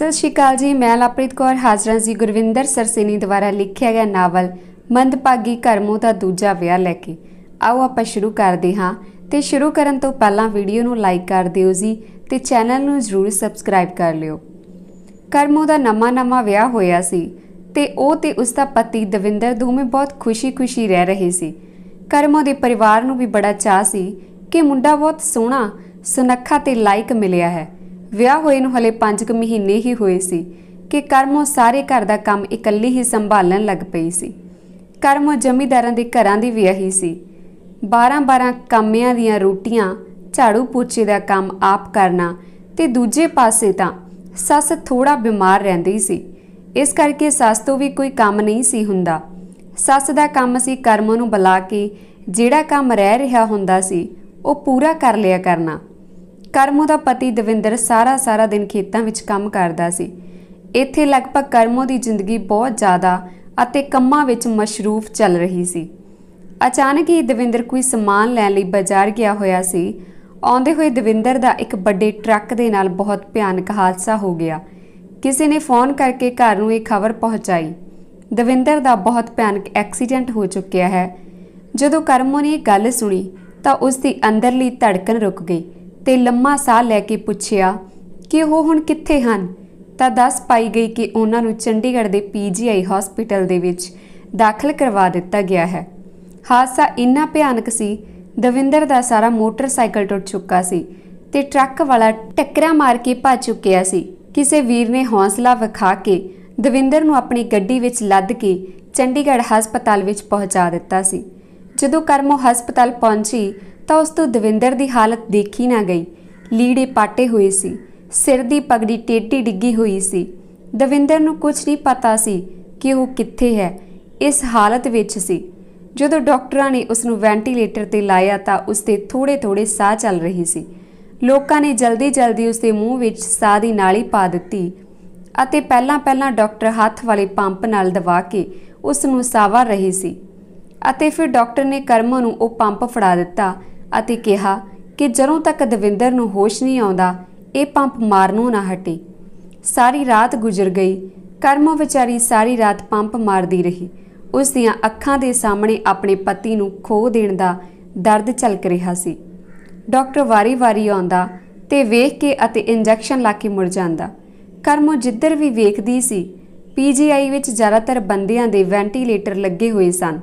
ਸਤਿ ਸ਼੍ਰੀ ਅਕਾਲ ਜੀ ਮੈਂ ਲਪ੍ਰੀਤ ਕੌਰ ਹਾਜ਼ਰਾਂ ਜੀ ਗੁਰਵਿੰਦਰ ਸਰਸੇਨੀ ਦੁਆਰਾ ਲਿਖਿਆ ਗਿਆ ਨਾਵਲ ਮੰਦਭਾਗੀ ਕਰਮੋ ਦਾ ਦੂਜਾ ਵਿਆਹ ਲੈ ਕੇ ਆਓ ਆਪਾਂ ਸ਼ੁਰੂ ਕਰਦੇ ਹਾਂ ਤੇ ਸ਼ੁਰੂ ਕਰਨ ਤੋਂ ਪਹਿਲਾਂ ਵੀਡੀਓ ਨੂੰ ਲਾਈਕ ਕਰ ਦਿਓ ਜੀ ਤੇ ਚੈਨਲ ਨੂੰ ਜ਼ਰੂਰ ਸਬਸਕ੍ਰਾਈਬ ਕਰ ਲਿਓ ਕਰਮੋ ਦਾ ਨਮਾ ਨਮਾ ਵਿਆਹ ਹੋਇਆ ਸੀ ਤੇ ਉਹ ਤੇ ਉਸ ਦਾ ਪਤੀ ਦਵਿੰਦਰ ਦੋਵੇਂ ਬਹੁਤ ਖੁਸ਼ੀ-ਖੁਸ਼ੀ ਰਹਿ ਰਹੇ ਸੀ ਕਰਮੋ ਦੇ ਪਰਿਵਾਰ ਨੂੰ ਵੀ ਬੜਾ ਚਾਹ ਸੀ ਕਿ ਮੁੰਡਾ ਬਹੁਤ ਸੋਹਣਾ ਸੁਨੱਖਾ ਤੇ ਲਾਇਕ ਮਿਲਿਆ ਹੈ ਵਿਆਹ ਹੋਏ ਨੂੰ ਹਲੇ 5 ਕੁ ਮਹੀਨੇ ਹੀ ਹੋਏ ਸੀ ਕਿ ਕਰਮੋ ਸਾਰੇ ਘਰ ਦਾ ਕੰਮ ਇਕੱਲੀ ਹੀ ਸੰਭਾਲਣ ਲੱਗ ਪਈ ਸੀ ਕਰਮੋ ਜ਼ਮੀਦਾਰਾਂ ਦੇ ਘਰਾਂ ਦੀ ਵਿਆਹੀ ਸੀ 12-12 ਕੰਮਿਆਂ ਦੀਆਂ ਰੋਟੀਆਂ ਝਾੜੂ ਪੋਚੇ ਦਾ ਕੰਮ ਆਪ ਕਰਨਾ ਤੇ ਦੂਜੇ ਪਾਸੇ ਤਾਂ ਸੱਸ ਥੋੜਾ ਬਿਮਾਰ ਰਹਿੰਦੀ ਸੀ ਇਸ ਕਰਕੇ ਸੱਸ ਤੋਂ ਵੀ ਕੋਈ ਕੰਮ ਨਹੀਂ ਸੀ ਹੁੰਦਾ ਸੱਸ ਦਾ ਕੰਮ ਸੀ ਕਰਮੋ ਨੂੰ ਬੁਲਾ ਕੇ ਜਿਹੜਾ ਕੰਮ ਰਹਿ ਰਿਹਾ ਹੁੰਦਾ ਸੀ ਉਹ ਪੂਰਾ ਕਰ ਲਿਆ ਕਰਨਾ ਕਰਮੋ ਦਾ ਪਤੀ ਦਵਿੰਦਰ ਸਾਰਾ ਸਾਰਾ ਦਿਨ ਖੇਤਾਂ ਵਿੱਚ ਕੰਮ ਕਰਦਾ ਸੀ ਇੱਥੇ ਲਗਭਗ ਕਰਮੋ ਦੀ ਜ਼ਿੰਦਗੀ ਬਹੁਤ ਜ਼ਿਆਦਾ ਅਤੇ ਕੰਮਾਂ ਵਿੱਚ ਮਸ਼ਰੂਫ ਚੱਲ ਰਹੀ ਸੀ ਅਚਾਨਕ ਹੀ ਦਵਿੰਦਰ ਕੋਈ ਸਮਾਨ ਲੈਣ ਲਈ ਬਾਜ਼ਾਰ ਗਿਆ ਹੋਇਆ ਸੀ ਆਉਂਦੇ ਹੋਏ ਦਵਿੰਦਰ ਦਾ ਇੱਕ ਵੱਡੇ ਟਰੱਕ ਦੇ ਨਾਲ ਬਹੁਤ ਭਿਆਨਕ ਹਾਦਸਾ ਹੋ ਗਿਆ ਕਿਸੇ ਨੇ ਫੋਨ ਕਰਕੇ ਘਰ ਨੂੰ ਇਹ ਖਬਰ ਪਹੁੰਚਾਈ ਦਵਿੰਦਰ ਦਾ ਬਹੁਤ ਭਿਆਨਕ ਐਕਸੀਡੈਂਟ ਹੋ ਚੁੱਕਿਆ ਹੈ ਜਦੋਂ ਕਰਮੋ ਨੇ ਇਹ ਗੱਲ ਸੁਣੀ ਤਾਂ ਉਸ ਦੀ ਅੰਦਰਲੀ ਧੜਕਣ ਰੁਕ ਗਈ ਤੇ ਲੰਮਾ ਸਾਹ ਲੈ ਕੇ ਪੁੱਛਿਆ ਕਿ ਉਹ ਹੁਣ ਕਿੱਥੇ ਹਨ ਤਾਂ ਦੱਸ ਪਾਈ ਗਈ ਕਿ ਉਹਨਾਂ ਨੂੰ ਚੰਡੀਗੜ੍ਹ ਦੇ ਪੀਜੀਆਈ ਹਸਪੀਟਲ ਦੇ ਵਿੱਚ ਦਾਖਲ ਕਰਵਾ ਦਿੱਤਾ ਗਿਆ ਹੈ ਹਾਦਸਾ ਇੰਨਾ ਭਿਆਨਕ ਸੀ ਦਵਿੰਦਰ ਦਾ ਸਾਰਾ ਮੋਟਰਸਾਈਕਲ ਟੁੱਟ ਚੁੱਕਾ ਸੀ ਤੇ ਟਰੱਕ ਵਾਲਾ ਟੱਕਰਾ ਮਾਰ ਕੇ ਭੱਜ ਚੁੱਕਿਆ ਸੀ ਕਿਸੇ ਵੀਰ ਨੇ ਹੌਸਲਾ ਵਿਖਾ ਕੇ ਦਵਿੰਦਰ ਨੂੰ ਆਪਣੀ ਗੱਡੀ ਵਿੱਚ ਲੱਦ ਕੇ ਚੰਡੀਗੜ੍ਹ ਹਸਪਤਾਲ ਵਿੱਚ ਪਹੁੰਚਾ ਦਿੱਤਾ ਸੀ ਜਦੋਂ ਕਰਮੋ ਹਸਪਤਾਲ ਪਹੁੰਚੀ ਤਾਂ ਉਸ ਤੋਂ ਦਵਿੰਦਰ ਦੀ ਹਾਲਤ ਦੇਖੀ ਨਾ ਗਈ ਲੀੜੇ ਪਾਟੇ ਹੋਏ ਸੀ ਸਿਰ ਦੀ ਪਗੜੀ ਟੇਟੀ ਡਿੱਗੀ ਹੋਈ ਸੀ ਦਵਿੰਦਰ ਨੂੰ ਕੁਝ ਨਹੀਂ ਪਤਾ ਸੀ ਕਿ ਉਹ ਕਿੱਥੇ ਹੈ ਇਸ ਹਾਲਤ ਵਿੱਚ ਸੀ ਜਦੋਂ ਡਾਕਟਰਾਂ ਨੇ ਉਸ ਨੂੰ ਵੈਂਟੀਲੇਟਰ ਤੇ ਲਾਇਆ ਤਾਂ ਉਸ ਤੇ ਥੋੜੇ-ਥੋੜੇ ਸਾਹ ਚੱਲ ਰਹੀ ਸੀ ਲੋਕਾਂ ਨੇ ਜਲਦੀ-ਜਲਦੀ ਉਸ ਦੇ ਮੂੰਹ ਵਿੱਚ ਸਾਹ ਦੀ ਨਾਲੀ ਪਾ ਦਿੱਤੀ ਅਤੇ ਪਹਿਲਾਂ-ਪਹਿਲਾਂ ਡਾਕਟਰ ਹੱਥ ਵਾਲੇ ਪੰਪ ਨਾਲ ਦਵਾ ਕੇ ਉਸ ਨੂੰ ਸਾਵਾ ਰਹੀ ਸੀ ਅਤੇ ਫਿਰ ਡਾਕਟਰ ਨੇ ਕਰਮ ਨੂੰ ਉਹ ਪੰਪ ਫੜਾ ਦਿੱਤਾ ਅਤੇ ਕਿਹਾ ਕਿ ਜਦੋਂ ਤੱਕ ਦਵਿੰਦਰ ਨੂੰ ਹੋਸ਼ ਨਹੀਂ ਆਉਂਦਾ ਇਹ ਪੰਪ ਮਾਰਨੋਂ ਨਾ ਹਟੇ ਸਾਰੀ ਰਾਤ ਗੁਜ਼ਰ ਗਈ ਕਰਮੋ ਵਿਚਾਰੀ ਸਾਰੀ ਰਾਤ ਪੰਪ ਮਾਰਦੀ ਰਹੀ ਉਸ ਦੀਆਂ ਅੱਖਾਂ ਦੇ ਸਾਹਮਣੇ ਆਪਣੇ ਪਤੀ ਨੂੰ ਖੋ ਦੇਣ ਦਾ ਦਰਦ ਝਲਕ ਰਿਹਾ ਸੀ ਡਾਕਟਰ ਵਾਰੀ-ਵਾਰੀ ਆਉਂਦਾ ਤੇ ਵੇਖ ਕੇ ਅਤੇ ਇੰਜੈਕਸ਼ਨ ਲਾ ਕੇ ਮੁੜ ਜਾਂਦਾ ਕਰਮੋ ਜਿੱਧਰ ਵੀ ਵੇਖਦੀ ਸੀ ਪੀਜੀਆਈ ਵਿੱਚ ਜ਼ਿਆਦਾਤਰ ਬੰਦਿਆਂ ਦੇ ਵੈਂਟੀਲੇਟਰ ਲੱਗੇ ਹੋਏ ਸਨ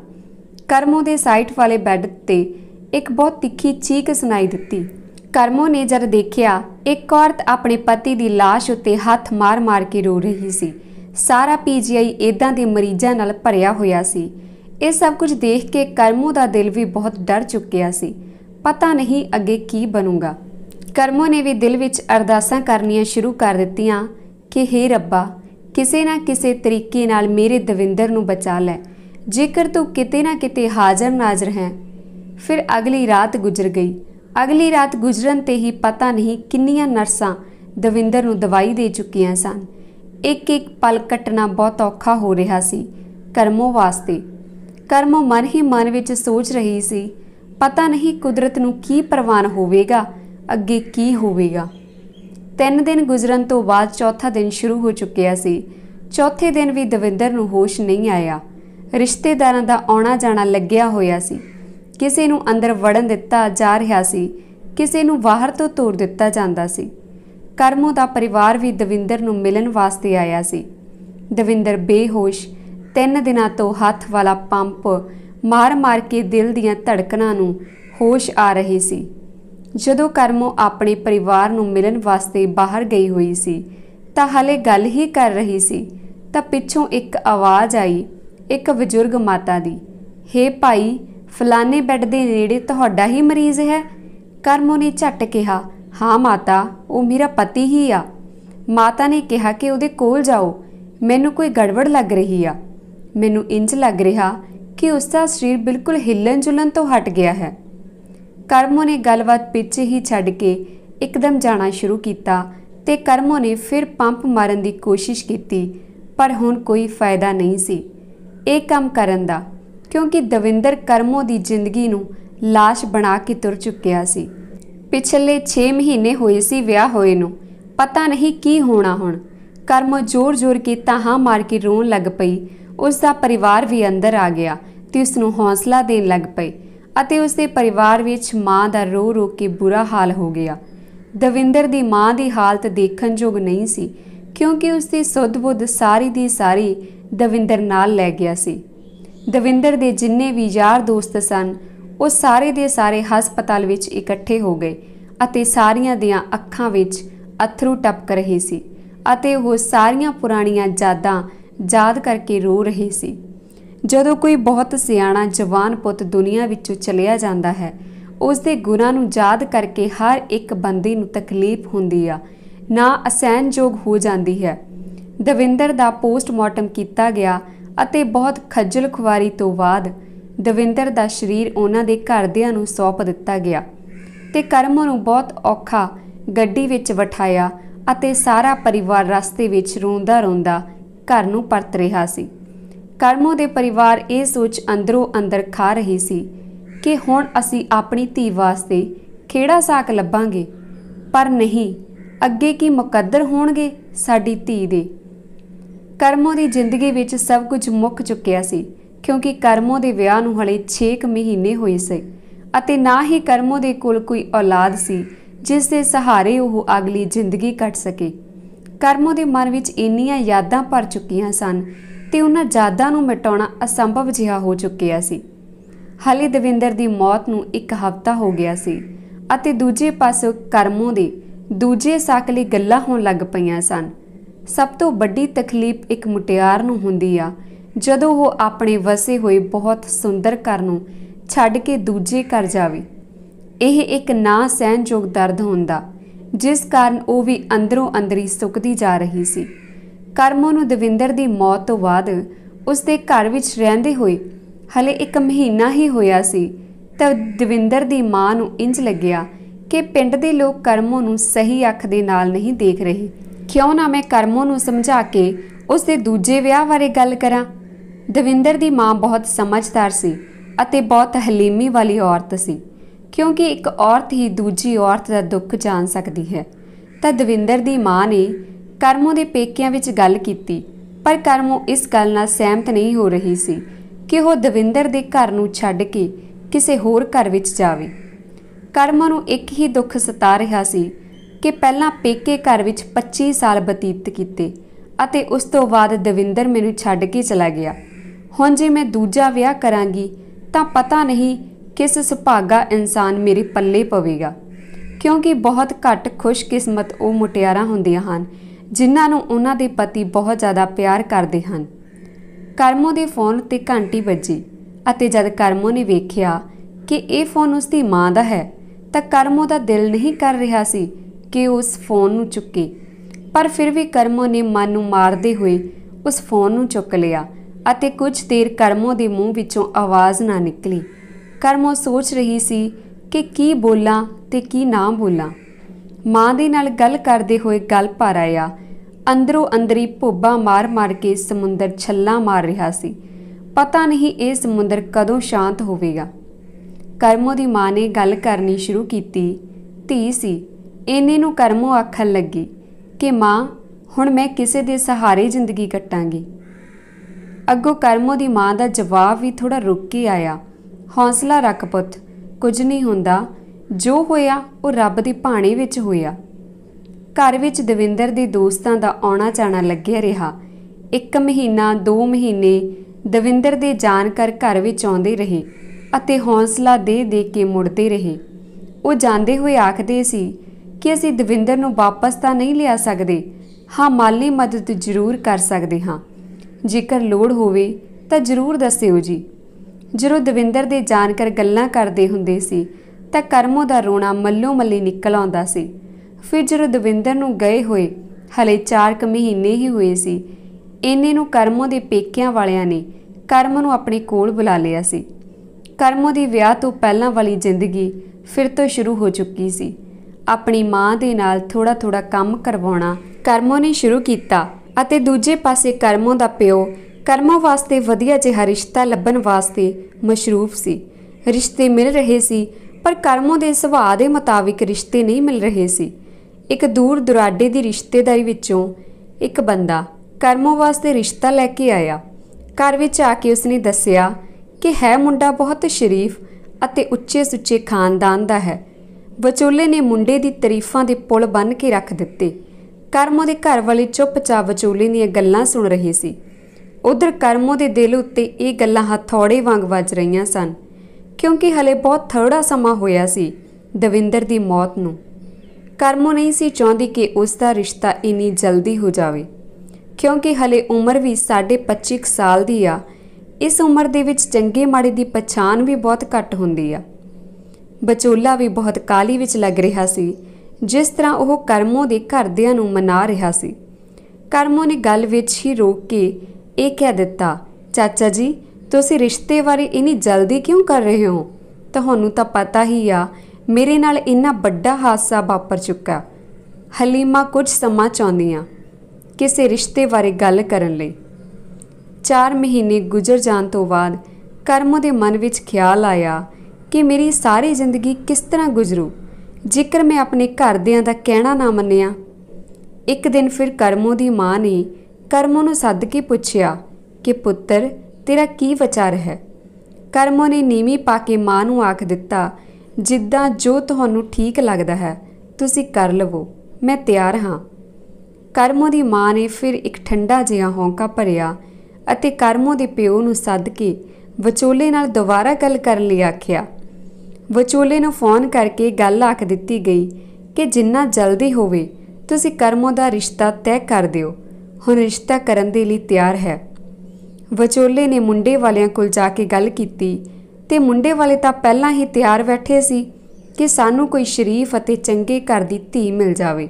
ਕਰਮੋ ਦੇ ਸਾਈਟ ਵਾਲੇ ਬੈੱਡ ਤੇ ਇੱਕ ਬਹੁਤ ਤਿੱਖੀ ਚੀਕ ਸੁਣਾਈ ਦਿੱਤੀ ਕਰਮੋ ਨੇ ਜਦ ਦੇਖਿਆ ਇੱਕ ਔਰਤ ਆਪਣੇ ਪਤੀ ਦੀ লাশ ਉੱਤੇ ਹੱਥ ਮਾਰ-ਮਾਰ ਕੇ ਰੋ ਰਹੀ ਸੀ ਸਾਰਾ ਪੀਜੀਆਈ ਇਦਾਂ ਦੇ ਮਰੀਜ਼ਾਂ ਨਾਲ ਭਰਿਆ ਹੋਇਆ ਸੀ ਇਹ ਸਭ ਕੁਝ ਦੇਖ ਕੇ ਕਰਮੋ ਦਾ ਦਿਲ ਵੀ ਬਹੁਤ ਡਰ ਚੁੱਕਿਆ ਸੀ ਪਤਾ ਨਹੀਂ ਅੱਗੇ ਕੀ ਬਣੂਗਾ ਕਰਮੋ ਨੇ ਵੀ ਦਿਲ ਵਿੱਚ ਅਰਦਾਸਾਂ ਕਰਨੀਆਂ ਸ਼ੁਰੂ ਕਰ ਦਿੱਤੀਆਂ ਕਿ हे ਰੱਬਾ ਕਿਸੇ ਨਾ ਕਿਸੇ ਤਰੀਕੇ ਨਾਲ ਮੇਰੇ ਦਵਿੰਦਰ ਨੂੰ ਬਚਾ ਲੈ ਜੇਕਰ ਤੂੰ ਕਿਤੇ ਨਾ ਕਿਤੇ ਹਾਜ਼ਰ ਨਾਜ਼ਰ ਹੈ ਫਿਰ ਅਗਲੀ ਰਾਤ ਗੁਜ਼ਰ ਗਈ ਅਗਲੀ ਰਾਤ ਗੁਜ਼ਰਨ ਤੇ ਹੀ ਪਤਾ ਨਹੀਂ ਕਿੰਨੀਆਂ ਨਰਸਾਂ ਦਵਿੰਦਰ ਨੂੰ ਦਵਾਈ ਦੇ ਚੁੱਕੀਆਂ ਸਨ ਇੱਕ ਇੱਕ ਪਲ ਕੱਟਣਾ ਬਹੁਤ ਔਖਾ ਹੋ ਰਿਹਾ ਸੀ ਕਰਮੋ ਵਾਸਤੇ ਕਰਮੋ ਮਨ ਹੀ ਮਨ ਵਿੱਚ ਸੋਚ ਰਹੀ ਸੀ ਪਤਾ ਨਹੀਂ ਕੁਦਰਤ ਨੂੰ ਕੀ ਪ੍ਰਵਾਨ ਹੋਵੇਗਾ ਅੱਗੇ ਕੀ ਹੋਵੇਗਾ ਤਿੰਨ ਦਿਨ ਗੁਜ਼ਰਨ ਤੋਂ ਬਾਅਦ ਚੌਥਾ ਦਿਨ ਸ਼ੁਰੂ ਹੋ ਚੁੱਕਿਆ ਸੀ ਚੌਥੇ ਦਿਨ ਵੀ ਦਵਿੰਦਰ ਨੂੰ ਹੋਸ਼ ਨਹੀਂ ਆਇਆ ਰਿਸ਼ਤੇਦਾਰਾਂ ਦਾ ਆਉਣਾ ਜਾਣਾ ਲੱਗਿਆ ਹੋਇਆ ਸੀ ਕਿਸੇ ਨੂੰ ਅੰਦਰ ਵੜਨ ਦਿੱਤਾ ਜਾ ਰਿਹਾ ਸੀ ਕਿਸੇ ਨੂੰ ਬਾਹਰ ਤੋਂ ਤੋੜ ਦਿੱਤਾ ਜਾਂਦਾ ਸੀ ਕਰਮੋ ਦਾ ਪਰਿਵਾਰ ਵੀ ਦਵਿੰਦਰ ਨੂੰ ਮਿਲਣ ਵਾਸਤੇ ਆਇਆ ਸੀ ਦਵਿੰਦਰ ਬੇਹੋਸ਼ ਤਿੰਨ ਦਿਨਾਂ ਤੋਂ ਹੱਥ ਵਾਲਾ ਪੰਪ ਮਾਰ-ਮਾਰ ਕੇ ਦਿਲ ਦੀਆਂ ਧੜਕਣਾਂ ਨੂੰ ਹੋਸ਼ ਆ ਰਹੀ ਸੀ ਜਦੋਂ ਕਰਮੋ ਆਪਣੇ ਪਰਿਵਾਰ ਨੂੰ ਮਿਲਣ ਵਾਸਤੇ ਬਾਹਰ ਗਈ ਹੋਈ ਸੀ ਤਾਂ ਹਲੇ ਗੱਲ ਹੀ ਕਰ ਰਹੀ ਸੀ ਤਾਂ ਪਿੱਛੋਂ ਇੱਕ ਆਵਾਜ਼ ਆਈ ਇੱਕ ਬਜ਼ੁਰਗ ਮਾਤਾ ਦੀ ਹੇ ਭਾਈ ਫਲਾਣੇ ਬੈੱਡ ਦੇ ਨੇੜੇ ਤੁਹਾਡਾ ਹੀ ਮਰੀਜ਼ ਹੈ ਕਰਮੋ ਨੇ ਝਟ ਕਿਹਾ ਹਾਂ ਮਾਤਾ ਉਹ ਮੇਰਾ ਪਤੀ ਹੀ ਆ ਮਾਤਾ ਨੇ ਕਿਹਾ ਕਿ ਉਹਦੇ ਕੋਲ ਜਾਓ ਮੈਨੂੰ ਕੋਈ ਗੜਬੜ ਲੱਗ ਰਹੀ ਆ ਮੈਨੂੰ ਇੰਜ ਲੱਗ ਰਿਹਾ ਕਿ ਉਸ ਦਾ ਸਰੀਰ ਬਿਲਕੁਲ ਹਿੱਲਣ ਜੁਲਣ ਤੋਂ ਹਟ ਗਿਆ ਹੈ ਕਰਮੋ ਨੇ ਗੱਲਬਾਤ ਪਿੱਛੇ ਹੀ ਛੱਡ ਕੇ ਇੱਕਦਮ ਜਾਣਾ ਸ਼ੁਰੂ ਕੀਤਾ ਤੇ ਕਰਮੋ ਨੇ ਫਿਰ ਪੰਪ ਮਾਰਨ ਦੀ ਕੋਸ਼ਿਸ਼ ਕੀਤੀ ਪਰ ਹੁਣ ਕੋਈ ਫਾਇਦਾ ਨਹੀਂ ਸੀ ਇਹ ਕੰਮ ਕਰਨ ਦਾ ਕਿਉਂਕਿ ਦਵਿੰਦਰ ਕਰਮੋ ਦੀ ਜ਼ਿੰਦਗੀ ਨੂੰ ਲਾਸ਼ ਬਣਾ ਕੇ ਤੁਰ ਚੁੱਕਿਆ ਸੀ ਪਿਛਲੇ 6 ਮਹੀਨੇ ਹੋਏ ਸੀ ਵਿਆਹ ਹੋਏ ਨੂੰ ਪਤਾ ਨਹੀਂ ਕੀ ਹੋਣਾ ਹੁਣ ਕਰਮ ਜ਼ੋਰ-ਜ਼ੋਰ ਕੇ ਤਾਹਾਂ ਮਾਰ ਕੇ ਰੋਣ ਲੱਗ ਪਈ ਉਸ ਦਾ ਪਰਿਵਾਰ ਵੀ ਅੰਦਰ ਆ ਗਿਆ ਤੇ ਉਸ ਨੂੰ ਹੌਸਲਾ ਦੇਣ ਲੱਗ ਪਏ ਅਤੇ ਉਸ ਦੇ ਪਰਿਵਾਰ ਵਿੱਚ ਮਾਂ ਦਾ ਰੋ-ਰੋ ਕੇ ਬੁਰਾ ਹਾਲ ਹੋ ਗਿਆ ਦਵਿੰਦਰ ਦੀ ਮਾਂ ਦੀ ਹਾਲਤ ਦੇਖਣ ਯੋਗ ਨਹੀਂ ਸੀ ਕਿਉਂਕਿ ਉਸ ਦੀ ਸੁੱਧ-ਬੁੱਧ ਸਾਰੀ ਦੀ ਸਾਰੀ ਦਵਿੰਦਰ ਨਾਲ ਲੈ ਗਿਆ ਸੀ ਦਵਿੰਦਰ ਦੇ ਜਿੰਨੇ ਵੀ ਯਾਰ ਦੋਸਤ ਸਨ ਉਹ ਸਾਰੇ ਦੇ ਸਾਰੇ ਹਸਪਤਾਲ ਵਿੱਚ ਇਕੱਠੇ ਹੋ ਗਏ ਅਤੇ ਸਾਰੀਆਂ ਦੀਆਂ ਅੱਖਾਂ ਵਿੱਚ ਅਥਰੂ ਟਪਕ ਰਹੇ ਸੀ ਅਤੇ ਉਹ ਸਾਰੀਆਂ ਪੁਰਾਣੀਆਂ ਯਾਦਾਂ ਯਾਦ ਕਰਕੇ ਰੋ ਰਹੇ ਸੀ ਜਦੋਂ ਕੋਈ ਬਹੁਤ ਸਿਆਣਾ ਜਵਾਨ ਪੁੱਤ ਦੁਨੀਆ ਵਿੱਚੋਂ ਚਲਿਆ ਜਾਂਦਾ ਹੈ ਉਸ ਦੇ ਗੁਨਾਹ ਨੂੰ ਯਾਦ ਕਰਕੇ ਹਰ ਇੱਕ ਬੰਦੇ ਨੂੰ ਤਕਲੀਫ ਹੁੰਦੀ ਆ ਨਾ ਅਸਹਿਨਯੋਗ ਹੋ ਜਾਂਦੀ ਹੈ ਦਵਿੰਦਰ ਦਾ ਪੋਸਟਮਾਰਟਮ ਕੀਤਾ ਗਿਆ ਅਤੇ ਬਹੁਤ ਖੱਜਲ ਖੁਆਰੀ ਤੋਂ ਬਾਅਦ ਦਵਿੰਦਰ ਦਾ ਸਰੀਰ ਉਹਨਾਂ ਦੇ ਘਰਦਿਆਂ ਨੂੰ ਸੌਪ ਦਿੱਤਾ ਗਿਆ ਤੇ ਕਰਮ ਨੂੰ ਬਹੁਤ ਔਖਾ ਗੱਡੀ ਵਿੱਚ ਬਿਠਾਇਆ ਅਤੇ ਸਾਰਾ ਪਰਿਵਾਰ ਰਸਤੇ ਵਿੱਚ ਰੋਂਦਾ ਰੋਂਦਾ ਘਰ ਨੂੰ ਪਰਤ ਰਿਹਾ ਸੀ ਕਰਮੋ ਦੇ ਪਰਿਵਾਰ ਇਹ ਸੋਚ ਅੰਦਰੋਂ ਅੰਦਰ ਖਾ ਰਹੀ ਸੀ ਕਿ ਹੁਣ ਅਸੀਂ ਆਪਣੀ ਧੀ ਵਾਸਤੇ ਖੇੜਾ ਸਾਕ ਲੱਭਾਂਗੇ ਪਰ ਨਹੀਂ ਅੱਗੇ ਕੀ ਮੁਕੱਦਰ ਹੋਣਗੇ ਸਾਡੀ ਧੀ ਦੇ ਕਰਮੋ ਦੀ ਜ਼ਿੰਦਗੀ ਵਿੱਚ ਸਭ ਕੁਝ ਮੁੱਕ ਚੁੱਕਿਆ ਸੀ ਕਿਉਂਕਿ ਕਰਮੋ ਦੇ ਵਿਆਹ ਨੂੰ ਹਲੇ 6 ਮਹੀਨੇ ਹੋਏ ਸੀ ਅਤੇ ਨਾ ਹੀ ਕਰਮੋ ਦੇ ਕੋਲ ਕੋਈ ਔਲਾਦ ਸੀ ਜਿਸ ਦੇ ਸਹਾਰੇ ਉਹ ਅਗਲੀ ਜ਼ਿੰਦਗੀ ਕੱਟ ਸਕੇ ਕਰਮੋ ਦੇ ਮਨ ਵਿੱਚ ਇੰਨੀਆਂ ਯਾਦਾਂ ਭਰ ਚੁੱਕੀਆਂ ਸਨ ਤੇ ਉਹਨਾਂ ਯਾਦਾਂ ਨੂੰ ਮਿਟਾਉਣਾ ਅਸੰਭਵ ਜਿਹਾ ਹੋ ਚੁੱਕਿਆ ਸੀ ਹਲੇ ਦਵਿੰਦਰ ਦੀ ਮੌਤ ਨੂੰ ਇੱਕ ਹਫ਼ਤਾ ਹੋ ਗਿਆ ਸੀ ਅਤੇ ਦੂਜੇ ਪਾਸੇ ਕਰਮੋ ਦੇ ਦੂਜੇ ਸਾਕ ਲਈ ਗੱਲਾਂ ਹੋਣ ਲੱਗ ਪਈਆਂ ਸਨ ਸਭ ਤੋਂ ਵੱਡੀ ਤਕਲੀਫ ਇੱਕ ਮੁਟਿਆਰ ਨੂੰ ਹੁੰਦੀ ਆ ਜਦੋਂ ਉਹ ਆਪਣੇ ਵਸੇ ਹੋਏ ਬਹੁਤ ਸੁੰਦਰ ਘਰ ਨੂੰ ਛੱਡ ਕੇ ਦੂਜੇ ਘਰ ਜਾਵੇ ਇਹ ਇੱਕ ਨਾ ਸਹਿਣਯੋਗ ਦਰਦ ਹੁੰਦਾ ਜਿਸ ਕਾਰਨ ਉਹ ਵੀ ਅੰਦਰੋਂ ਅੰਦਰੀ ਸੁੱਕਦੀ ਜਾ ਰਹੀ ਸੀ ਕਰਮੋ ਨੂੰ ਦਵਿੰਦਰ ਦੀ ਮੌਤ ਤੋਂ ਬਾਅਦ ਉਸ ਦੇ ਘਰ ਵਿੱਚ ਰਹਿੰਦੇ ਹੋਏ ਹਲੇ ਇੱਕ ਮਹੀਨਾ ਹੀ ਹੋਇਆ ਸੀ ਤਾਂ ਦਵਿੰਦਰ ਦੀ ਮਾਂ ਨੂੰ ਇੰਜ ਲੱਗਿਆ ਕਿ ਪਿੰਡ ਦੇ ਲੋਕ ਕਰਮੋ ਨੂੰ ਸਹੀ ਅੱਖ ਦੇ ਨਾਲ ਨਹੀਂ ਦੇਖ ਰਹੇ ਕਿਉਂ ਨਾ ਮੈਂ ਕਰਮੋ ਨੂੰ ਸਮਝਾ ਕੇ ਉਸ ਦੇ ਦੂਜੇ ਵਿਆਹ ਬਾਰੇ ਗੱਲ ਕਰਾਂ ਦਵਿੰਦਰ ਦੀ ਮਾਂ ਬਹੁਤ ਸਮਝਦਾਰ ਸੀ ਅਤੇ ਬਹੁਤ ਹਲੀਮੀ ਵਾਲੀ ਔਰਤ ਸੀ ਕਿਉਂਕਿ ਇੱਕ ਔਰਤ ਹੀ ਦੂਜੀ ਔਰਤ ਦਾ ਦੁੱਖ ਜਾਣ ਸਕਦੀ ਹੈ ਤਾਂ ਦਵਿੰਦਰ ਦੀ ਮਾਂ ਨੇ ਕਰਮੋ ਦੇ ਪੇਕਿਆਂ ਵਿੱਚ ਗੱਲ ਕੀਤੀ ਪਰ ਕਰਮੋ ਇਸ ਗੱਲ ਨਾਲ ਸਹਿਮਤ ਨਹੀਂ ਹੋ ਰਹੀ ਸੀ ਕਿ ਉਹ ਦਵਿੰਦਰ ਦੇ ਘਰ ਨੂੰ ਛੱਡ ਕੇ ਕਿਸੇ ਹੋਰ ਘਰ ਵਿੱਚ ਜਾਵੇ ਕਰਮੋ ਨੂੰ ਇੱਕ ਹੀ ਦੁੱਖ ਸਤਾ ਰਿਹਾ ਸੀ ਕਿ ਪਹਿਲਾਂ ਪੇਕੇ ਘਰ ਵਿੱਚ 25 ਸਾਲ ਬਤੀਤ ਕੀਤੇ ਅਤੇ ਉਸ ਤੋਂ ਬਾਅਦ ਦਵਿੰਦਰ ਮੈਨੂੰ ਛੱਡ ਕੇ ਚਲਾ ਗਿਆ ਹੁਣ ਜੇ ਮੈਂ ਦੂਜਾ ਵਿਆਹ ਕਰਾਂਗੀ ਤਾਂ ਪਤਾ ਨਹੀਂ ਕਿਸ ਸੁਭਾਗਾ ਇਨਸਾਨ ਮੇਰੇ ਪੱਲੇ ਪਵੇਗਾ ਕਿਉਂਕਿ ਬਹੁਤ ਘੱਟ ਖੁਸ਼ਕਿਸਮਤ ਉਹ ਮੁਟਿਆਰਾਂ ਹੁੰਦੀਆਂ ਹਨ ਜਿਨ੍ਹਾਂ ਨੂੰ ਉਹਨਾਂ ਦੇ ਪਤੀ ਬਹੁਤ ਜ਼ਿਆਦਾ ਪਿਆਰ ਕਰਦੇ ਹਨ ਕਰਮੋ ਦੇ ਫੋਨ ਤੇ ਘੰਟੀ ਵੱਜੀ ਅਤੇ ਜਦ ਕਰਮੋ ਨੇ ਵੇਖਿਆ ਕਿ ਇਹ ਫੋਨ ਉਸਦੀ ਮਾਂ ਦਾ ਹੈ ਤਾਂ ਕਰਮੋ ਦਾ ਦਿਲ ਨਹੀਂ ਕਰ ਰਿਹਾ ਸੀ ਕਿ ਉਸ ਫੋਨ ਨੂੰ ਚੁੱਕੇ ਪਰ ਫਿਰ ਵੀ ਕਰਮੋ ਨੇ ਮਨ ਨੂੰ ਮਾਰਦੇ ਹੋਏ ਉਸ ਫੋਨ ਨੂੰ ਚੁੱਕ ਲਿਆ ਅਤੇ ਕੁਝ ਦੇਰ ਕਰਮੋ ਦੇ ਮੂੰਹ ਵਿੱਚੋਂ ਆਵਾਜ਼ ਨਾ ਨਿਕਲੀ ਕਰਮੋ ਸੋਚ ਰਹੀ ਸੀ ਕਿ ਕੀ ਬੋਲਾਂ ਤੇ ਕੀ ਨਾ ਬੋਲਾਂ ਮਾਂ ਦੇ ਨਾਲ ਗੱਲ ਕਰਦੇ ਹੋਏ ਗੱਲ ਪਾਰ ਆਇਆ ਅੰਦਰੋਂ ਅੰਦਰੀ ਭੋਬਾ ਮਾਰ-ਮਾਰ ਕੇ ਸਮੁੰਦਰ ਛੱਲਾ ਮਾਰ ਰਿਹਾ ਸੀ ਪਤਾ ਨਹੀਂ ਇਹ ਸਮੁੰਦਰ ਕਦੋਂ ਸ਼ਾਂਤ ਹੋਵੇਗਾ ਕਰਮੋ ਦੀ ਮਾਂ ਨੇ ਗੱਲ ਕਰਨੀ ਸ਼ੁਰੂ ਕੀਤੀ ਧੀ ਸੀ ਇੰਨੇ ਨੂੰ ਕਰਮੋ ਆਖਣ ਲੱਗੀ ਕਿ ਮਾਂ ਹੁਣ ਮੈਂ ਕਿਸੇ ਦੇ ਸਹਾਰੇ ਜ਼ਿੰਦਗੀ ਕੱਟਾਂਗੀ ਅੱਗੋਂ ਕਰਮੋ ਦੀ ਮਾਂ ਦਾ ਜਵਾਬ ਵੀ ਥੋੜਾ ਰੁੱਕ ਕੇ ਆਇਆ ਹੌਸਲਾ ਰੱਖ ਪੁੱਤ ਕੁਝ ਨਹੀਂ ਹੁੰਦਾ ਜੋ ਹੋਇਆ ਉਹ ਰੱਬ ਦੇ ਭਾਣੇ ਵਿੱਚ ਹੋਇਆ ਘਰ ਵਿੱਚ ਦਵਿੰਦਰ ਦੇ ਦੋਸਤਾਂ ਦਾ ਆਉਣਾ ਜਾਣਾ ਲੱਗਿਆ ਰਿਹਾ ਇੱਕ ਮਹੀਨਾ ਦੋ ਮਹੀਨੇ ਦਵਿੰਦਰ ਦੇ ਜਾਣ ਕਰ ਘਰ ਵਿੱਚ ਆਉਂਦੇ ਰਹੇ ਅਤੇ ਹੌਸਲਾ ਦੇ ਦੇ ਕੇ ਮੁੜਦੇ ਰਹੇ ਉਹ ਜਾਂਦੇ ਹੋਏ ਆਖਦੇ ਸੀ ਕਿ ਅਸੀਂ ਦਵਿੰਦਰ ਨੂੰ ਵਾਪਸ ਤਾਂ ਨਹੀਂ ਲਿਆ ਸਕਦੇ ਹਾਂ ਮਾਲੀ ਮਦਦ ਜ਼ਰੂਰ ਕਰ ਸਕਦੇ ਹਾਂ ਜੇਕਰ ਲੋੜ ਹੋਵੇ ਤਾਂ ਜ਼ਰੂਰ ਦੱਸਿਓ ਜੀ ਜਦੋਂ ਦਵਿੰਦਰ ਦੇ ਜਾਣਕਰ ਗੱਲਾਂ ਕਰਦੇ ਹੁੰਦੇ ਸੀ ਤਾਂ ਕਰਮੋ ਦਾ ਰੋਣਾ ਮੱਲੋ ਮੱਲੀ ਨਿਕਲ ਆਉਂਦਾ ਸੀ ਫਿਰ ਜਦੋਂ ਦਵਿੰਦਰ ਨੂੰ ਗਏ ਹੋਏ ਹਲੇ 4 ਮਹੀਨੇ ਹੀ ਹੋਏ ਸੀ ਇੰਨੇ ਨੂੰ ਕਰਮੋ ਦੇ ਪੇਕਿਆਂ ਵਾਲਿਆਂ ਨੇ ਕਰਮ ਨੂੰ ਆਪਣੇ ਕੋਲ ਬੁਲਾ ਲਿਆ ਸੀ ਕਰਮੋ ਦੀ ਵਿਆਹ ਤੋਂ ਪਹਿਲਾਂ ਵਾਲੀ ਜ਼ਿੰਦਗੀ ਫਿਰ ਤੋਂ ਸ਼ੁਰੂ ਹੋ ਚੁੱਕੀ ਸੀ ਆਪਣੀ ਮਾਂ ਦੇ ਨਾਲ ਥੋੜਾ ਥੋੜਾ ਕੰਮ ਕਰਵਾਉਣਾ ਕਰਮੋ ਨੇ ਸ਼ੁਰੂ ਕੀਤਾ ਅਤੇ ਦੂਜੇ ਪਾਸੇ ਕਰਮੋ ਦਾ ਪਿਓ ਕਰਮੋ ਵਾਸਤੇ ਵਧੀਆ ਜਿਹਾ ਰਿਸ਼ਤਾ ਲੱਭਣ ਵਾਸਤੇ ਮਸ਼ਰੂਫ ਸੀ ਰਿਸ਼ਤੇ ਮਿਲ ਰਹੇ ਸੀ ਪਰ ਕਰਮੋ ਦੇ ਸੁਭਾਅ ਦੇ ਮੁਤਾਬਿਕ ਰਿਸ਼ਤੇ ਨਹੀਂ ਮਿਲ ਰਹੇ ਸੀ ਇੱਕ ਦੂਰ ਦੁਰਾਡੇ ਦੀ ਰਿਸ਼ਤੇਦਾਰੀ ਵਿੱਚੋਂ ਇੱਕ ਬੰਦਾ ਕਰਮੋ ਵਾਸਤੇ ਰਿਸ਼ਤਾ ਲੈ ਕੇ ਆਇਆ ਘਰ ਵਿੱਚ ਆ ਕੇ ਉਸਨੇ ਦੱਸਿਆ ਕਿ ਹੈ ਮੁੰਡਾ ਬਹੁਤ ਸ਼ਰੀਫ ਅਤੇ ਉੱਚੇ ਸੁੱਚੇ ਖਾਨਦਾਨ ਦਾ ਹੈ ਵਿਚੋਲੇ ਨੇ ਮੁੰਡੇ ਦੀ ਤਾਰੀਫਾਂ ਦੇ ਪੁਲ ਬੰਨ ਕੇ ਰੱਖ ਦਿੱਤੇ ਕਰਮੋ ਦੇ ਘਰ ਵਾਲੀ ਚੁੱਪਚਾਪ ਵਿਚੋਲੇ ਦੀਆਂ ਗੱਲਾਂ ਸੁਣ ਰਹੀ ਸੀ ਉਧਰ ਕਰਮੋ ਦੇ ਦਿਲ ਉੱਤੇ ਇਹ ਗੱਲਾਂ ਹਥੌੜੇ ਵਾਂਗ ਵੱਜ ਰਹੀਆਂ ਸਨ ਕਿਉਂਕਿ ਹਲੇ ਬਹੁਤ ਥੋੜਾ ਸਮਾਂ ਹੋਇਆ ਸੀ ਦਵਿੰਦਰ ਦੀ ਮੌਤ ਨੂੰ ਕਰਮੋ ਨਹੀਂ ਸੀ ਚਾਹੁੰਦੀ ਕਿ ਉਸ ਦਾ ਰਿਸ਼ਤਾ ਇੰਨੀ ਜਲਦੀ ਹੋ ਜਾਵੇ ਕਿਉਂਕਿ ਹਲੇ ਉਮਰ ਵੀ 25 ਸਾਲ ਦੀ ਆ ਇਸ ਉਮਰ ਦੇ ਵਿੱਚ ਚੰਗੇ ਮਾੜੇ ਦੀ ਪਛਾਣ ਵੀ ਬਹੁਤ ਘੱਟ ਹੁੰਦੀ ਆ ਬਚੋਲਾ ਵੀ ਬਹੁਤ ਕਾਲੀ ਵਿੱਚ ਲੱਗ ਰਿਹਾ ਸੀ ਜਿਸ ਤਰ੍ਹਾਂ ਉਹ ਕਰਮੋ ਦੇ ਘਰਦਿਆਂ ਨੂੰ ਮਨਾ ਰਿਹਾ ਸੀ ਕਰਮੋ ਨੇ ਗੱਲ ਵਿੱਚ ਹੀ ਰੋਕ ਕੇ ਇਹ ਕਹਿ ਦਿੱਤਾ ਚਾਚਾ ਜੀ ਤੁਸੀਂ ਰਿਸ਼ਤੇ ਬਾਰੇ ਇਨੀ ਜਲਦੀ ਕਿਉਂ ਕਰ ਰਹੇ ਹੋ ਤੁਹਾਨੂੰ ਤਾਂ ਪਤਾ ਹੀ ਆ ਮੇਰੇ ਨਾਲ ਇੰਨਾ ਵੱਡਾ ਹਾਦਸਾ ਵਾਪਰ ਚੁੱਕਾ ਹਲੀਮਾ ਕੁਝ ਸਮਾਂ ਚਾਹੁੰਦੀ ਆ ਕਿਸੇ ਰਿਸ਼ਤੇ ਬਾਰੇ ਗੱਲ ਕਰਨ ਲਈ 4 ਮਹੀਨੇ ਗੁਜ਼ਰ ਜਾਣ ਤੋਂ ਬਾਅਦ ਕਰਮੋ ਦੇ ਮਨ ਵਿੱਚ ਖਿਆਲ ਆਇਆ ਕਿ ਮੇਰੀ ਸਾਰੀ ਜ਼ਿੰਦਗੀ ਕਿਸ ਤਰ੍ਹਾਂ ਗੁਜ਼ਰੂ ਜੇਕਰ ਮੈਂ ਆਪਣੇ ਘਰਦਿਆਂ ਦਾ ਕਹਿਣਾ ਨਾ ਮੰਨਿਆ ਇੱਕ ਦਿਨ ਫਿਰ ਕਰਮੋ ਦੀ ਮਾਂ ਨੇ ਕਰਮੋ ਨੂੰ ਸੱਦ ਕੇ ਪੁੱਛਿਆ ਕਿ ਪੁੱਤਰ ਤੇਰਾ ਕੀ ਵਿਚਾਰ ਹੈ ਕਰਮੋ ਨੇ ਨੀਵੀਂ ਪਾ ਕੇ ਮਾਂ ਨੂੰ ਆਖ ਦਿੱਤਾ ਜਿੱਦਾਂ ਜੋ ਤੁਹਾਨੂੰ ਠੀਕ ਲੱਗਦਾ ਹੈ ਤੁਸੀਂ ਕਰ ਲਵੋ ਮੈਂ ਤਿਆਰ ਹਾਂ ਕਰਮੋ ਦੀ ਮਾਂ ਨੇ ਫਿਰ ਇੱਕ ਠੰਡਾ ਜਿਹਾ ਹੌਂਕਾ ਭਰਿਆ ਅਤੇ ਕਰਮੋ ਦੇ ਪਿਓ ਨੂੰ ਸੱਦ ਕੇ ਵਿਚੋਲੇ ਨਾਲ ਦੁਬਾਰਾ ਗੱਲ ਕਰਨ ਲਈ ਆਖਿਆ ਵਿਚੋਲੇ ਨੂੰ ਫੋਨ ਕਰਕੇ ਗੱਲ ਆਖ ਦਿੱਤੀ ਗਈ ਕਿ ਜਿੰਨਾ ਜਲਦੀ ਹੋਵੇ ਤੁਸੀਂ ਕਰਮੋ ਦਾ ਰਿਸ਼ਤਾ ਤੈਅ ਕਰ ਦਿਓ ਹੁਣ ਰਿਸ਼ਤਾ ਕਰਨ ਦੇ ਲਈ ਤਿਆਰ ਹੈ ਵਿਚੋਲੇ ਨੇ ਮੁੰਡੇ ਵਾਲਿਆਂ ਕੋਲ ਜਾ ਕੇ ਗੱਲ ਕੀਤੀ ਤੇ ਮੁੰਡੇ ਵਾਲੇ ਤਾਂ ਪਹਿਲਾਂ ਹੀ ਤਿਆਰ ਬੈਠੇ ਸੀ ਕਿ ਸਾਨੂੰ ਕੋਈ ਸ਼ਰੀਫ ਅਤੇ ਚੰਗੇ ਘਰ ਦੀ ਧੀ ਮਿਲ ਜਾਵੇ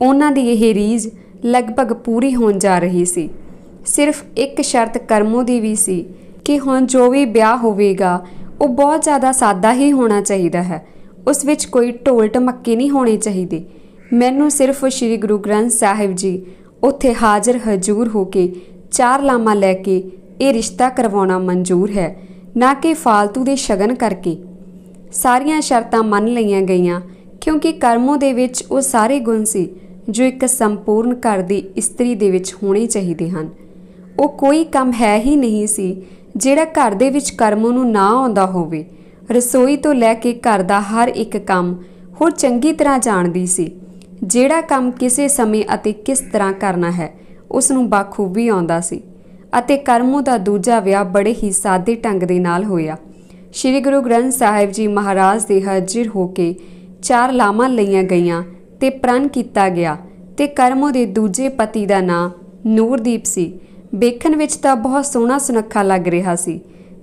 ਉਹਨਾਂ ਦੀ ਇਹ ਰੀਜ ਲਗਭਗ ਪੂਰੀ ਹੋਣ ਜਾ ਰਹੀ ਸੀ ਸਿਰਫ ਇੱਕ ਸ਼ਰਤ ਕਰਮੋ ਦੀ ਵੀ ਸੀ ਕਿ ਹੁਣ ਜੋ ਵੀ ਵਿਆਹ ਹੋਵੇਗਾ ਉਹ ਬਹੁਤ ਜ਼ਿਆਦਾ ਸਾਦਾ ਹੀ ਹੋਣਾ ਚਾਹੀਦਾ ਹੈ ਉਸ ਵਿੱਚ ਕੋਈ ਢੋਲ ਟਮੱਕੇ ਨਹੀਂ ਹੋਣੇ ਚਾਹੀਦੇ ਮੈਨੂੰ ਸਿਰਫ ਸ੍ਰੀ ਗੁਰੂ ਗ੍ਰੰਥ ਸਾਹਿਬ ਜੀ ਉੱਥੇ ਹਾਜ਼ਰ ਹਜ਼ੂਰ ਹੋ ਕੇ ਚਾਰ ਲਾਮਾ ਲੈ ਕੇ ਇਹ ਰਿਸ਼ਤਾ ਕਰਵਾਉਣਾ ਮਨਜ਼ੂਰ ਹੈ ਨਾ ਕਿ ਫਾਲਤੂ ਦੇ ਸ਼ਗਨ ਕਰਕੇ ਸਾਰੀਆਂ ਸ਼ਰਤਾਂ ਮੰਨ ਲਈਆਂ ਗਈਆਂ ਕਿਉਂਕਿ ਕਰਮੋ ਦੇ ਵਿੱਚ ਉਹ ਸਾਰੇ ਗੁਣ ਸੀ ਜੋ ਇੱਕ ਸੰਪੂਰਨ ਘਰ ਦੀ ਇਸਤਰੀ ਦੇ ਵਿੱਚ ਹੋਣੇ ਚਾਹੀਦੇ ਹਨ ਉਹ ਕੋਈ ਕੰਮ ਹੈ ਹੀ ਨਹੀਂ ਸੀ ਜਿਹੜਾ ਘਰ ਦੇ ਵਿੱਚ ਕਰਮ ਨੂੰ ਨਾ ਆਉਂਦਾ ਹੋਵੇ ਰਸੋਈ ਤੋਂ ਲੈ ਕੇ ਘਰ ਦਾ ਹਰ ਇੱਕ ਕੰਮ ਹੋਰ ਚੰਗੀ ਤਰ੍ਹਾਂ ਜਾਣਦੀ ਸੀ ਜਿਹੜਾ ਕੰਮ ਕਿਸੇ ਸਮੇਂ ਅਤੇ ਕਿਸ ਤਰ੍ਹਾਂ ਕਰਨਾ ਹੈ ਉਸ ਨੂੰ ਬਾਖੂਬੀ ਆਉਂਦਾ ਸੀ ਅਤੇ ਕਰਮੂ ਦਾ ਦੂਜਾ ਵਿਆਹ ਬੜੇ ਹੀ ਸਾਦੇ ਢੰਗ ਦੇ ਨਾਲ ਹੋਇਆ ਸ੍ਰੀ ਗੁਰੂ ਗ੍ਰੰਥ ਸਾਹਿਬ ਜੀ ਮਹਾਰਾਜ ਦੇ ਹਾਜ਼ਰ ਹੋ ਕੇ ਚਾਰ ਲਾਮਾਂ ਲਈਆਂ ਗਈਆਂ ਤੇ ਪ੍ਰਣ ਕੀਤਾ ਗਿਆ ਤੇ ਕਰਮੂ ਦੇ ਦੂਜੇ ਪਤੀ ਦਾ ਨਾਂ ਨੂਰਦੀਪ ਸੀ ਵੇਖਣ ਵਿੱਚ ਤਾਂ ਬਹੁਤ ਸੋਹਣਾ ਸੁਨੱਖਾ ਲੱਗ ਰਿਹਾ ਸੀ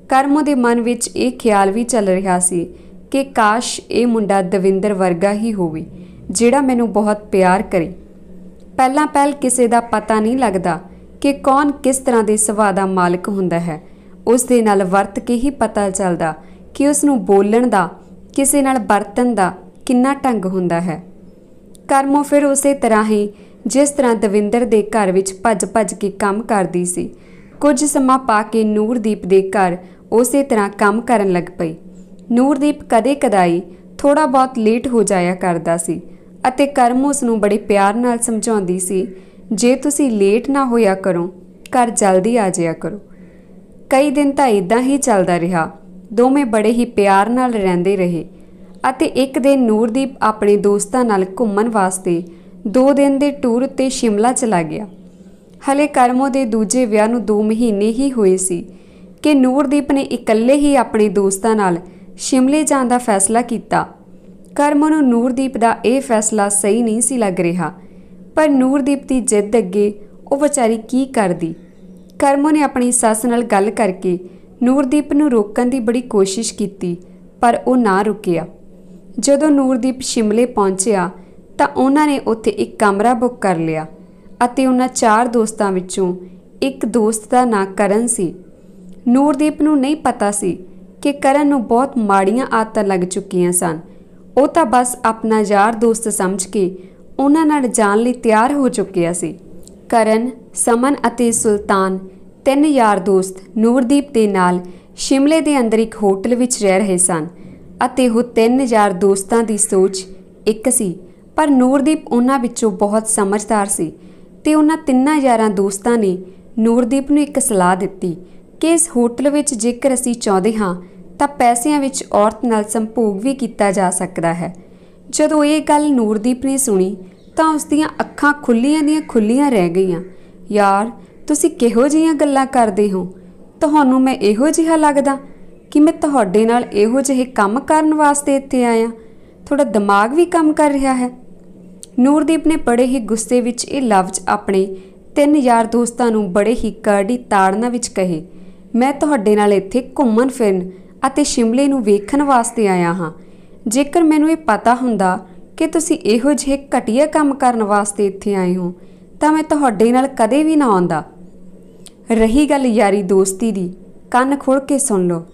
ਕਰਮੋ ਦੇ ਮਨ ਵਿੱਚ ਇਹ ਖਿਆਲ ਵੀ ਚੱਲ ਰਿਹਾ ਸੀ ਕਿ ਕਾਸ਼ ਇਹ ਮੁੰਡਾ ਦਵਿੰਦਰ ਵਰਗਾ ਹੀ ਹੋਵੇ ਜਿਹੜਾ ਮੈਨੂੰ ਬਹੁਤ ਪਿਆਰ ਕਰੇ ਪਹਿਲਾਂ ਪਹਿਲ ਕਿਸੇ ਦਾ ਪਤਾ ਨਹੀਂ ਲੱਗਦਾ ਕਿ ਕੌਣ ਕਿਸ ਤਰ੍ਹਾਂ ਦੇ ਸੁਭਾਅ ਦਾ ਮਾਲਕ ਹੁੰਦਾ ਹੈ ਉਸ ਦੇ ਨਾਲ ਵਰਤ ਕੇ ਹੀ ਪਤਾ ਚੱਲਦਾ ਕਿ ਉਸ ਨੂੰ ਬੋਲਣ ਦਾ ਕਿਸੇ ਨਾਲ ਵਰਤਣ ਦਾ ਕਿੰਨਾ ਢੰਗ ਹੁੰਦਾ ਹੈ ਕਰਮੋ ਫਿਰ ਉਸੇ ਤਰ੍ਹਾਂ ਹੀ ਜਿਸ ਤਰ੍ਹਾਂ ਦਵਿੰਦਰ ਦੇ ਘਰ ਵਿੱਚ ਭੱਜ-ਭੱਜ ਕੇ ਕੰਮ ਕਰਦੀ ਸੀ ਕੁਝ ਸਮਾਂ ਪਾ ਕੇ ਨੂਰਦੀਪ ਦੇ ਘਰ ਉਸੇ ਤਰ੍ਹਾਂ ਕੰਮ ਕਰਨ ਲੱਗ ਪਈ ਨੂਰਦੀਪ ਕਦੇ-ਕਦਾਈ ਥੋੜਾ ਬਹੁਤ ਲੇਟ ਹੋ ਜਾਇਆ ਕਰਦਾ ਸੀ ਅਤੇ ਕਰਮ ਉਸ ਨੂੰ ਬੜੇ ਪਿਆਰ ਨਾਲ ਸਮਝਾਉਂਦੀ ਸੀ ਜੇ ਤੁਸੀਂ ਲੇਟ ਨਾ ਹੋਇਆ ਕਰੋ ਘਰ ਜਲਦੀ ਆ ਜਾਇਆ ਕਰੋ ਕਈ ਦਿਨ ਤਾਂ ਇਦਾਂ ਹੀ ਚੱਲਦਾ ਰਿਹਾ ਦੋਵੇਂ ਬੜੇ ਹੀ ਪਿਆਰ ਨਾਲ ਰਹਿੰਦੇ ਰਹੇ ਅਤੇ ਇੱਕ ਦਿਨ ਨੂਰਦੀਪ ਆਪਣੇ ਦੋਸਤਾਂ ਨਾਲ ਘੁੰਮਣ ਵਾਸਤੇ ਦੋ ਦਿਨ ਦੇ ਟੂਰ ਉੱਤੇ ਸ਼ਿਮਲਾ ਚਲਾ ਗਿਆ ਹਲੇ ਕਰਮੋ ਦੇ ਦੂਜੇ ਵਿਆਹ ਨੂੰ 2 ਮਹੀਨੇ ਹੀ ਹੋਏ ਸੀ ਕਿ ਨੂਰਦੀਪ ਨੇ ਇਕੱਲੇ ਹੀ ਆਪਣੇ ਦੋਸਤਾਂ ਨਾਲ ਸ਼ਿਮਲੇ ਜਾਣ ਦਾ ਫੈਸਲਾ ਕੀਤਾ ਕਰਮੋ ਨੂੰ ਨੂਰਦੀਪ ਦਾ ਇਹ ਫੈਸਲਾ ਸਹੀ ਨਹੀਂ ਸੀ ਲੱਗ ਰਿਹਾ ਪਰ ਨੂਰਦੀਪ ਦੀ ਜਿੱਦ ਅੱਗੇ ਉਹ ਵਿਚਾਰੀ ਕੀ ਕਰਦੀ ਕਰਮੋ ਨੇ ਆਪਣੀ ਸੱਸ ਨਾਲ ਗੱਲ ਕਰਕੇ ਨੂਰਦੀਪ ਨੂੰ ਰੋਕਣ ਦੀ ਬੜੀ ਕੋਸ਼ਿਸ਼ ਕੀਤੀ ਪਰ ਉਹ ਨਾ ਰੁਕਿਆ ਜਦੋਂ ਨੂਰਦੀਪ ਸ਼ਿਮਲੇ ਪਹੁੰਚਿਆ ਤਾਂ ਉਹਨਾਂ ਨੇ ਉੱਥੇ ਇੱਕ ਕਮਰਾ ਬੁੱਕ ਕਰ ਲਿਆ ਅਤੇ ਉਹਨਾਂ ਚਾਰ ਦੋਸਤਾਂ ਵਿੱਚੋਂ ਇੱਕ ਦੋਸਤ ਦਾ ਨਾਂ ਕਰਨ ਸੀ ਨੂਰਦੀਪ ਨੂੰ ਨਹੀਂ ਪਤਾ ਸੀ ਕਿ ਕਰਨ ਨੂੰ ਬਹੁਤ ਮਾੜੀਆਂ ਆਦਤਾਂ ਲੱਗ ਚੁੱਕੀਆਂ ਸਨ ਉਹ ਤਾਂ ਬਸ ਆਪਣਾ ਯਾਰ ਦੋਸਤ ਸਮਝ ਕੇ ਉਹਨਾਂ ਨਾਲ ਜਾਣ ਲਈ ਤਿਆਰ ਹੋ ਚੁੱਕਿਆ ਸੀ ਕਰਨ ਸਮਨ ਅਤੇ ਸੁਲਤਾਨ ਤਿੰਨ ਯਾਰ ਦੋਸਤ ਨੂਰਦੀਪ ਦੇ ਨਾਲ ਸ਼ਿਮਲੇ ਦੇ ਅੰਦਰ ਇੱਕ ਹੋਟਲ ਵਿੱਚ ਰਹਿ ਰਹੇ ਸਨ ਅਤੇ ਉਹ ਤਿੰਨ ਯਾਰ ਦੋਸਤਾਂ ਦੀ ਸੋਚ ਇੱਕ ਸੀ ਪਰ ਨੂਰਦੀਪ ਉਹਨਾਂ ਵਿੱਚੋਂ ਬਹੁਤ ਸਮਝਦਾਰ ਸੀ ਤੇ ਉਹਨਾਂ ਤਿੰਨਾਂ ਯਾਰਾਂ ਦੋਸਤਾਂ ਨੇ ਨੂਰਦੀਪ ਨੂੰ ਇੱਕ ਸਲਾਹ ਦਿੱਤੀ ਕਿ ਇਸ ਹੋਟਲ ਵਿੱਚ ਜੇਕਰ ਅਸੀਂ ਚਾਹਦੇ ਹਾਂ ਤਾਂ ਪੈਸਿਆਂ ਵਿੱਚ ਔਰਤ ਨਾਲ ਸੰਭੋਗ ਵੀ ਕੀਤਾ ਜਾ ਸਕਦਾ ਹੈ ਜਦੋਂ ਇਹ ਗੱਲ ਨੂਰਦੀਪ ਨੇ ਸੁਣੀ ਤਾਂ ਉਸ ਦੀਆਂ ਅੱਖਾਂ ਖੁੱਲੀਆਂ ਦੀਆਂ ਖੁੱਲੀਆਂ ਰਹਿ ਗਈਆਂ ਯਾਰ ਤੁਸੀਂ ਕਿਹੋ ਜਿਹੀਆਂ ਗੱਲਾਂ ਕਰਦੇ ਹੋ ਤੁਹਾਨੂੰ ਮੈਂ ਇਹੋ ਜਿਹਾ ਲੱਗਦਾ ਕਿ ਮੈਂ ਤੁਹਾਡੇ ਨਾਲ ਇਹੋ ਜਿਹੇ ਕੰਮ ਕਰਨ ਵਾਸਤੇ ਇੱਥੇ ਆਇਆ ਥੋੜਾ ਦਿਮਾਗ ਵੀ ਕੰਮ ਕਰ ਰਿਹਾ ਹੈ ਨੂਰਦੀਪ ਨੇ ਬੜੇ ਹੀ ਗੁੱਸੇ ਵਿੱਚ ਇਹ ਲਫ਼ਜ਼ ਆਪਣੇ ਤਿੰਨ ਯਾਰ ਦੋਸਤਾਂ ਨੂੰ ਬੜੇ ਹੀ ਕਾੜੀ ਤਾੜਨਾ ਵਿੱਚ ਕਹੇ ਮੈਂ ਤੁਹਾਡੇ ਨਾਲ ਇੱਥੇ ਘੁੰਮਣ ਫਿਰਨ ਅਤੇ ਸ਼ਿਮਲੇ ਨੂੰ ਵੇਖਣ ਵਾਸਤੇ ਆਇਆ ਹਾਂ ਜੇਕਰ ਮੈਨੂੰ ਇਹ ਪਤਾ ਹੁੰਦਾ ਕਿ ਤੁਸੀਂ ਇਹੋ ਜਿਹੇ ਘਟੀਆ ਕੰਮ ਕਰਨ ਵਾਸਤੇ ਇੱਥੇ ਆਏ ਹੋ ਤਾਂ ਮੈਂ ਤੁਹਾਡੇ ਨਾਲ ਕਦੇ ਵੀ ਨਾ ਆਉਂਦਾ ਰਹੀ ਗੱਲ ਯਾਰੀ ਦੋਸਤੀ ਦੀ ਕੰਨ ਖੋਲ ਕੇ ਸੁਣ ਲਓ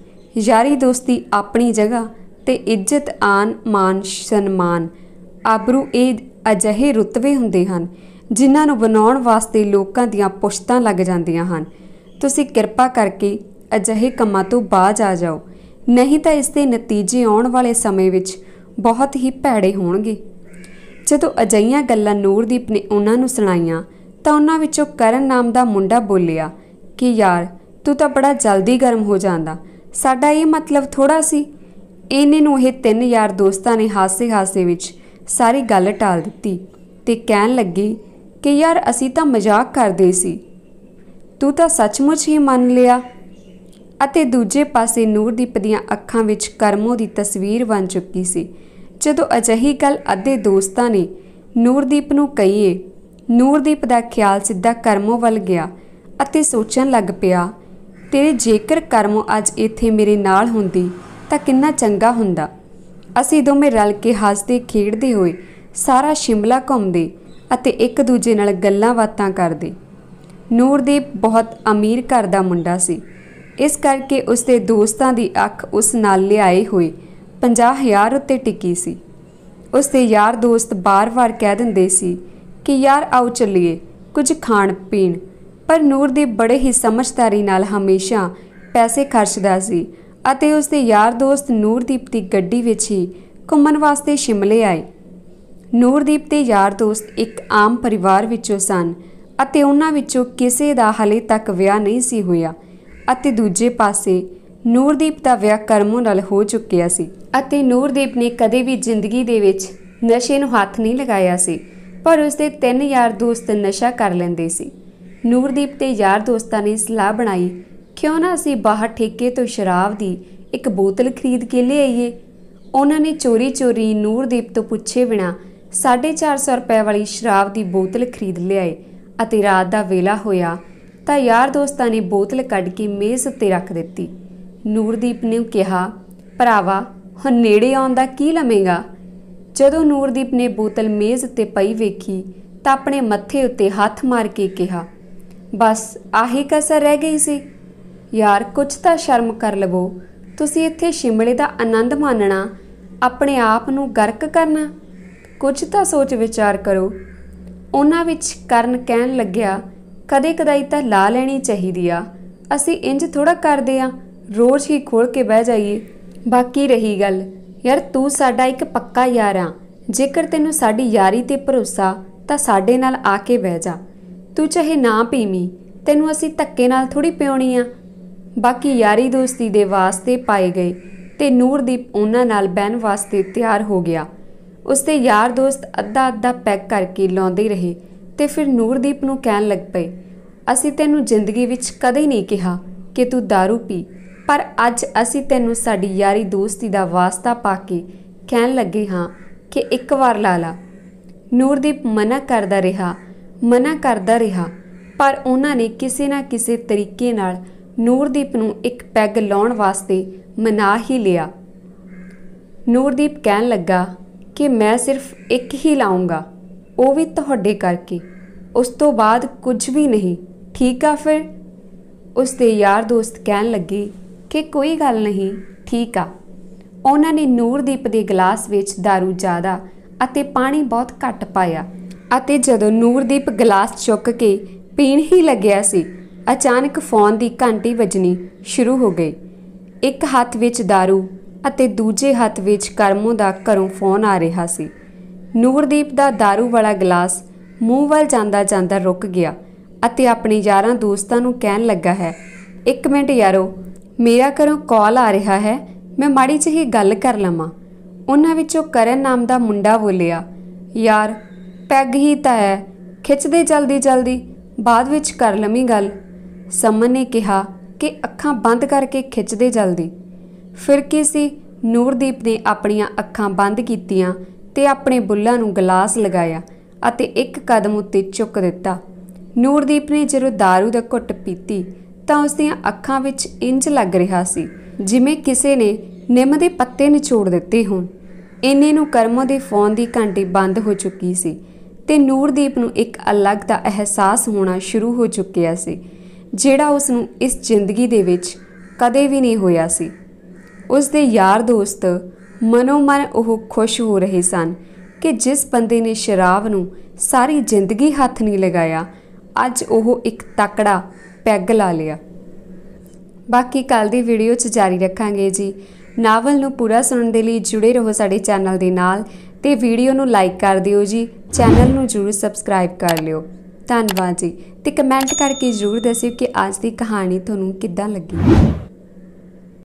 ਯਾਰੀ ਦੋਸਤੀ ਆਪਣੀ ਜਗ੍ਹਾ ਤੇ ਇੱਜ਼ਤ ਆਨ ਮਾਨ ਸਨਮਾਨ ਆਬਰੂ ਇਹ ਅਜਿਹੇ ਰੁੱਤਵੇ ਹੁੰਦੇ ਹਨ ਜਿਨ੍ਹਾਂ ਨੂੰ ਬਣਾਉਣ ਵਾਸਤੇ ਲੋਕਾਂ ਦੀਆਂ ਪੁਸ਼ਤਾਂ ਲੱਗ ਜਾਂਦੀਆਂ ਹਨ ਤੁਸੀਂ ਕਿਰਪਾ ਕਰਕੇ ਅਜਿਹੇ ਕੰਮਾਂ ਤੋਂ ਬਾਜ ਆ ਜਾਓ ਨਹੀਂ ਤਾਂ ਇਸ ਦੇ ਨਤੀਜੇ ਆਉਣ ਵਾਲੇ ਸਮੇਂ ਵਿੱਚ ਬਹੁਤ ਹੀ ਭੈੜੇ ਹੋਣਗੇ ਜਦੋਂ ਅਜਈਆਂ ਗੱਲਾਂ ਨੂਰਦੀਪ ਨੇ ਉਹਨਾਂ ਨੂੰ ਸੁਣਾਈਆਂ ਤਾਂ ਉਹਨਾਂ ਵਿੱਚੋਂ ਕਰਨ ਨਾਮ ਦਾ ਮੁੰਡਾ ਬੋਲਿਆ ਕਿ ਯਾਰ ਤੂੰ ਤਾਂ ਬੜਾ ਜਲਦੀ ਗਰਮ ਹੋ ਜਾਂਦਾ ਸਾਡਾ ਇਹ ਮਤਲਬ ਥੋੜਾ ਸੀ ਇਹਨੇ ਨੂੰ ਇਹ ਤਿੰਨ ਯਾਰ ਦੋਸਤਾਂ ਨੇ ਹਾਸੇ-ਹਾਸੇ ਵਿੱਚ ਸਾਰੀ ਗੱਲ ਟਾਲ ਦਿੱਤੀ ਤੇ ਕਹਿਣ ਲੱਗੀ ਕਿ ਯਾਰ ਅਸੀਂ ਤਾਂ ਮਜ਼ਾਕ ਕਰਦੇ ਸੀ ਤੂੰ ਤਾਂ ਸੱਚਮੁੱਚ ਹੀ ਮੰਨ ਲਿਆ ਅਤੇ ਦੂਜੇ ਪਾਸੇ ਨੂਰਦੀਪ ਦੀਆਂ ਅੱਖਾਂ ਵਿੱਚ ਕਰਮੋ ਦੀ ਤਸਵੀਰ ਬਣ ਚੁੱਕੀ ਸੀ ਜਦੋਂ ਅਜਹੀ ਗੱਲ ਅੱਧੇ ਦੋਸਤਾਂ ਨੇ ਨੂਰਦੀਪ ਨੂੰ ਕਹੀਏ ਨੂਰਦੀਪ ਦਾ ਖਿਆਲ ਸਿੱਧਾ ਕਰਮੋ ਵੱਲ ਗਿਆ ਅਤੇ ਸੋਚਣ ਲੱਗ ਪਿਆ ਤੇਰੇ ਜੇਕਰ ਕਰਮੋ ਅੱਜ ਇੱਥੇ ਮੇਰੇ ਨਾਲ ਹੁੰਦੀ ਤਾਂ ਕਿੰਨਾ ਚੰਗਾ ਹੁੰਦਾ ਅਸੀਂ ਦੋਵੇਂ ਰਲ ਕੇ ਹੱਸਦੇ ਖੇਡਦੇ ਹੋਏ ਸਾਰਾ ਸ਼ਿਮਲਾ ਘੁੰਮਦੇ ਅਤੇ ਇੱਕ ਦੂਜੇ ਨਾਲ ਗੱਲਾਂ ਬਾਤਾਂ ਕਰਦੇ ਨੂਰਦੀਪ ਬਹੁਤ ਅਮੀਰ ਘਰ ਦਾ ਮੁੰਡਾ ਸੀ ਇਸ ਕਰਕੇ ਉਸ ਦੇ ਦੋਸਤਾਂ ਦੀ ਅੱਖ ਉਸ ਨਾਲ ਲਿਆਏ ਹੋਏ 50000 ਉੱਤੇ ਟਿੱਕੀ ਸੀ ਉਸ ਦੇ ਯਾਰ ਦੋਸਤ ਬਾਰ-ਬਾਰ ਕਹਿ ਦਿੰਦੇ ਸੀ ਕਿ ਯਾਰ ਆਓ ਚੱਲੀਏ ਕੁਝ ਖਾਣ ਪੀਣ ਪਰ ਨੂਰਦੀਪ ਬੜੇ ਹੀ ਸਮਝਦਾਰੀ ਨਾਲ ਹਮੇਸ਼ਾ ਪੈਸੇ ਖਰਚਦਾ ਸੀ ਅਤੇ ਉਸ ਦੇ ਯਾਰ ਦੋਸਤ ਨੂਰਦੀਪ ਦੀ ਗੱਡੀ ਵਿੱਚ ਹੀ ਘੁੰਮਣ ਵਾਸਤੇ ਸ਼ਿਮਲੇ ਆਏ ਨੂਰਦੀਪ ਦੇ ਯਾਰ ਦੋਸਤ ਇੱਕ ਆਮ ਪਰਿਵਾਰ ਵਿੱਚੋਂ ਸਨ ਅਤੇ ਉਹਨਾਂ ਵਿੱਚੋਂ ਕਿਸੇ ਦਾ ਹਲੇ ਤੱਕ ਵਿਆਹ ਨਹੀਂ ਸੀ ਹੋਇਆ ਅਤੇ ਦੂਜੇ ਪਾਸੇ ਨੂਰਦੀਪ ਦਾ ਵਿਆਹ ਕਰਮੋ ਨਾਲ ਹੋ ਚੁੱਕਿਆ ਸੀ ਅਤੇ ਨੂਰਦੀਪ ਨੇ ਕਦੇ ਵੀ ਜ਼ਿੰਦਗੀ ਦੇ ਵਿੱਚ ਨਸ਼ੇ ਨੂੰ ਹੱਥ ਨਹੀਂ ਲਗਾਇਆ ਸੀ ਪਰ ਉਸ ਦੇ ਤਿੰਨ ਯਾਰ ਦੋਸਤ ਨਸ਼ਾ ਕਰ ਲੈਂਦੇ ਸੀ ਨੂਰਦੀਪ ਤੇ ਯਾਰ ਦੋਸਤਾਂ ਨੇ ਸਲਾਹ ਬਣਾਈ ਕਿਉਂ ਨਾ ਅਸੀਂ ਬਾਹਰ ਠੇਕੇ ਤੋਂ ਸ਼ਰਾਬ ਦੀ ਇੱਕ ਬੋਤਲ ਖਰੀਦ ਕੇ ਲੈ ਆਈਏ ਉਹਨਾਂ ਨੇ ਚੋਰੀ-ਚੋਰੀ ਨੂਰਦੀਪ ਤੋਂ ਪੁੱਛੇ ਬਿਨਾ 450 ਰੁਪਏ ਵਾਲੀ ਸ਼ਰਾਬ ਦੀ ਬੋਤਲ ਖਰੀਦ ਲਿਆਏ ਅਤੇ ਰਾਤ ਦਾ ਵੇਲਾ ਹੋਇਆ ਤਾਂ ਯਾਰ ਦੋਸਤਾਂ ਨੇ ਬੋਤਲ ਕੱਢ ਕੇ ਮੇਜ਼ ਉੱਤੇ ਰੱਖ ਦਿੱਤੀ ਨੂਰਦੀਪ ਨੇ ਕਿਹਾ ਭਰਾਵਾ ਹੁਣ ਨੇੜੇ ਆਉਣ ਦਾ ਕੀ ਲਵੇਂਗਾ ਜਦੋਂ ਨੂਰਦੀਪ ਨੇ ਬੋਤਲ ਮੇਜ਼ ਉੱਤੇ ਪਈ ਵੇਖੀ ਤਾਂ ਆਪਣੇ ਮੱਥੇ ਉੱਤੇ ਹੱਥ ਮਾਰ ਕੇ ਕਿਹਾ ਬਸ ਆਹੀ ਕਸਰ ਰਹਿ ਗਈ ਸੀ ਯਾਰ ਕੁਝ ਤਾਂ ਸ਼ਰਮ ਕਰ ਲਵੋ ਤੁਸੀਂ ਇੱਥੇ ਸ਼ਿਮਲੇ ਦਾ ਆਨੰਦ ਮਾਣਨਾ ਆਪਣੇ ਆਪ ਨੂੰ ਗਰਕ ਕਰਨਾ ਕੁਝ ਤਾਂ ਸੋਚ ਵਿਚਾਰ ਕਰੋ ਉਹਨਾਂ ਵਿੱਚ ਕਰਨ ਕਹਿਣ ਲੱਗਿਆ ਕਦੇ ਕਦਾਈ ਤਾਂ ਲਾ ਲੈਣੀ ਚਾਹੀਦੀ ਆ ਅਸੀਂ ਇੰਜ ਥੋੜਾ ਕਰਦੇ ਆ ਰੋਜ਼ ਹੀ ਖੋਲ ਕੇ ਬਹਿ ਜਾਈਏ ਬਾਕੀ ਰਹੀ ਗੱਲ ਯਾਰ ਤੂੰ ਸਾਡਾ ਇੱਕ ਪੱਕਾ ਯਾਰ ਆ ਜੇਕਰ ਤੈਨੂੰ ਸਾਡੀ ਯਾਰੀ ਤੇ ਭਰੋਸਾ ਤਾਂ ਸਾਡੇ ਨਾਲ ਆ ਕੇ ਬਹਿ ਜਾ ਤੂੰ ਚਾਹੇ ਨਾ ਪੀਵੀਂ ਤੈਨੂੰ ਅਸੀਂ ਧੱਕੇ ਨਾਲ ਥੋੜੀ ਪਿਉਣੀ ਆ ਬਾਕੀ ਯਾਰੀ ਦੋਸਤੀ ਦੇ ਵਾਸਤੇ ਪਾਏ ਗਏ ਤੇ ਨੂਰਦੀਪ ਉਹਨਾਂ ਨਾਲ ਬਹਿਣ ਵਾਸਤੇ ਤਿਆਰ ਹੋ ਗਿਆ ਉਸਦੇ ਯਾਰ ਦੋਸਤ ਅੱਧਾ ਅੱਧਾ ਪੈਕ ਕਰਕੇ ਲਾਉਂਦੇ ਰਹੇ ਤੇ ਫਿਰ ਨੂਰਦੀਪ ਨੂੰ ਕਹਿਣ ਲੱਗ ਪਏ ਅਸੀਂ ਤੈਨੂੰ ਜ਼ਿੰਦਗੀ ਵਿੱਚ ਕਦੇ ਨਹੀਂ ਕਿਹਾ ਕਿ ਤੂੰ दारू ਪੀ ਪਰ ਅੱਜ ਅਸੀਂ ਤੈਨੂੰ ਸਾਡੀ ਯਾਰੀ ਦੋਸਤੀ ਦਾ ਵਾਸਤਾ ਪਾ ਕੇ ਕਹਿਣ ਲੱਗੇ ਹਾਂ ਕਿ ਇੱਕ ਵਾਰ ਲਾ ਲਾ ਨੂਰਦੀਪ ਮਨਾ ਕਰਦਾ ਰਿਹਾ ਮਨਾ ਕਰਦਾ ਰਿਹਾ ਪਰ ਉਹਨਾਂ ਨੇ ਕਿਸੇ ਨਾ ਕਿਸੇ ਤਰੀਕੇ ਨਾਲ ਨੂਰਦੀਪ ਨੂੰ ਇੱਕ ਪੈਗ ਲਾਉਣ ਵਾਸਤੇ ਮਨਾ ਹੀ ਲਿਆ ਨੂਰਦੀਪ ਕਹਿਣ ਲੱਗਾ ਕਿ ਮੈਂ ਸਿਰਫ ਇੱਕ ਹੀ ਲਾਉਂਗਾ ਉਹ ਵੀ ਤੁਹਾਡੇ ਕਰਕੇ ਉਸ ਤੋਂ ਬਾਅਦ ਕੁਝ ਵੀ ਨਹੀਂ ਠੀਕ ਆ ਫਿਰ ਉਸ ਦੇ ਯਾਰ ਦੋਸਤ ਕਹਿਣ ਲੱਗੇ ਕਿ ਕੋਈ ਗੱਲ ਨਹੀਂ ਠੀਕ ਆ ਉਹਨਾਂ ਨੇ ਨੂਰਦੀਪ ਦੇ ਗਲਾਸ ਵਿੱਚ दारू ਜ਼ਿਆਦਾ ਅਤੇ ਪਾਣੀ ਬਹੁਤ ਘੱਟ ਪਾਇਆ ਅਤੇ ਜਦੋਂ ਨੂਰਦੀਪ ਗਲਾਸ ਚੁੱਕ ਕੇ ਪੀਣ ਹੀ ਲੱਗਿਆ ਸੀ ਅਚਾਨਕ ਫੋਨ ਦੀ ਘੰਟੀ ਵੱਜਣੀ ਸ਼ੁਰੂ ਹੋ ਗਈ ਇੱਕ ਹੱਥ ਵਿੱਚ दारू ਅਤੇ ਦੂਜੇ ਹੱਥ ਵਿੱਚ ਕਰਮੋ ਦਾ ਘਰੋਂ ਫੋਨ ਆ ਰਿਹਾ ਸੀ ਨੂਰਦੀਪ ਦਾ दारू ਵਾਲਾ ਗਲਾਸ ਮੂੰਹ ਵੱਲ ਜਾਂਦਾ ਜਾਂਦਾ ਰੁਕ ਗਿਆ ਅਤੇ ਆਪਣੇ ਯਾਰਾਂ ਦੋਸਤਾਂ ਨੂੰ ਕਹਿਣ ਲੱਗਾ ਹੈ ਇੱਕ ਮਿੰਟ ਯਾਰੋ ਮੇਰਾ ਘਰੋਂ ਕਾਲ ਆ ਰਿਹਾ ਹੈ ਮੈਂ ਮਾੜੀ ਜਿਹੀ ਗੱਲ ਕਰ ਲਵਾਂ ਉਹਨਾਂ ਵਿੱਚੋਂ ਕਰਨ ਨਾਮ ਦਾ ਮੁੰਡਾ ਬੋਲਿਆ ਯਾਰ ਪੈਗ ਹੀ ਤਾਂ ਹੈ ਖਿੱਚਦੇ ਜਲਦੀ ਜਲਦੀ ਬਾਅਦ ਵਿੱਚ ਕਰ ਲਵੀਂ ਗੱਲ ਸਮਨ ਨੇ ਕਿਹਾ ਕਿ ਅੱਖਾਂ ਬੰਦ ਕਰਕੇ ਖਿੱਚਦੇ ਜਲਦੀ ਫਿਰ ਕੀ ਸੀ ਨੂਰਦੀਪ ਨੇ ਆਪਣੀਆਂ ਅੱਖਾਂ ਬੰਦ ਕੀਤੀਆਂ ਤੇ ਆਪਣੇ ਬੁੱਲਾਂ ਨੂੰ ਗਲਾਸ ਲਗਾਇਆ ਅਤੇ ਇੱਕ ਕਦਮ ਉੱਤੇ ਚੁੱਕ ਦਿੱਤਾ ਨੂਰਦੀਪ ਨੇ ਜਦੋਂ दारू ਦਾ ਘੁੱਟ ਪੀਤੀ ਤਾਂ ਉਸ ਦੀਆਂ ਅੱਖਾਂ ਵਿੱਚ ਇੰਜ ਲੱਗ ਰਿਹਾ ਸੀ ਜਿਵੇਂ ਕਿਸੇ ਨੇ ਨਿੰਮ ਦੇ ਪੱਤੇ ਨਿਚੋੜ ਦਿੱਤੇ ਹੋਣ ਇੰਨੇ ਨੂੰ ਕਰਮੋ ਦੇ ਫੋਨ ਦੀ ਘੰਟੀ ਬੰਦ ਹੋ ਚੁੱਕੀ ਸੀ ਤੇ ਨੂਰਦੀਪ ਨੂੰ ਇੱਕ ਅਲੱਗ ਦਾ ਅਹਿਸਾਸ ਹੋਣਾ ਸ਼ੁਰੂ ਹੋ ਚੁੱਕਿਆ ਸੀ ਜਿਹੜਾ ਉਸ ਨੂੰ ਇਸ ਜ਼ਿੰਦਗੀ ਦੇ ਵਿੱਚ ਕਦੇ ਵੀ ਨਹੀਂ ਹੋਇਆ ਸੀ ਉਸ ਦੇ ਯਾਰ ਦੋਸਤ ਮਨੋਮਨ ਉਹ ਖੁਸ਼ ਹੋ ਰਹੇ ਸਨ ਕਿ ਜਿਸ ਬੰਦੇ ਨੇ ਸ਼ਰਾਬ ਨੂੰ ਸਾਰੀ ਜ਼ਿੰਦਗੀ ਹੱਥ ਨਹੀਂ ਲਗਾਇਆ ਅੱਜ ਉਹ ਇੱਕ ਤਕੜਾ ਪੈਗ ਲਾ ਲਿਆ ਬਾਕੀ ਕੱਲ ਦੀ ਵੀਡੀਓ 'ਚ ਜਾਰੀ ਰੱਖਾਂਗੇ ਜੀ ਨਾਵਲ ਨੂੰ ਪੂਰਾ ਸੁਣਨ ਦੇ ਲਈ ਜੁੜੇ ਰਹੋ ਸਾਡੇ ਚੈਨਲ ਦੇ ਨਾਲ ਤੇ ਵੀਡੀਓ ਨੂੰ ਲਾਈਕ ਕਰ ਦਿਓ ਜੀ ਚੈਨਲ ਨੂੰ ਜਰੂਰ ਸਬਸਕ੍ਰਾਈਬ ਕਰ ਲਿਓ ਧੰਨਵਾਦ ਜੀ ਤੇ ਕਮੈਂਟ ਕਰਕੇ ਜ਼ਰੂਰ ਦੱਸਿਓ ਕਿ ਅੱਜ ਦੀ ਕਹਾਣੀ ਤੁਹਾਨੂੰ ਕਿੱਦਾਂ ਲੱਗੀ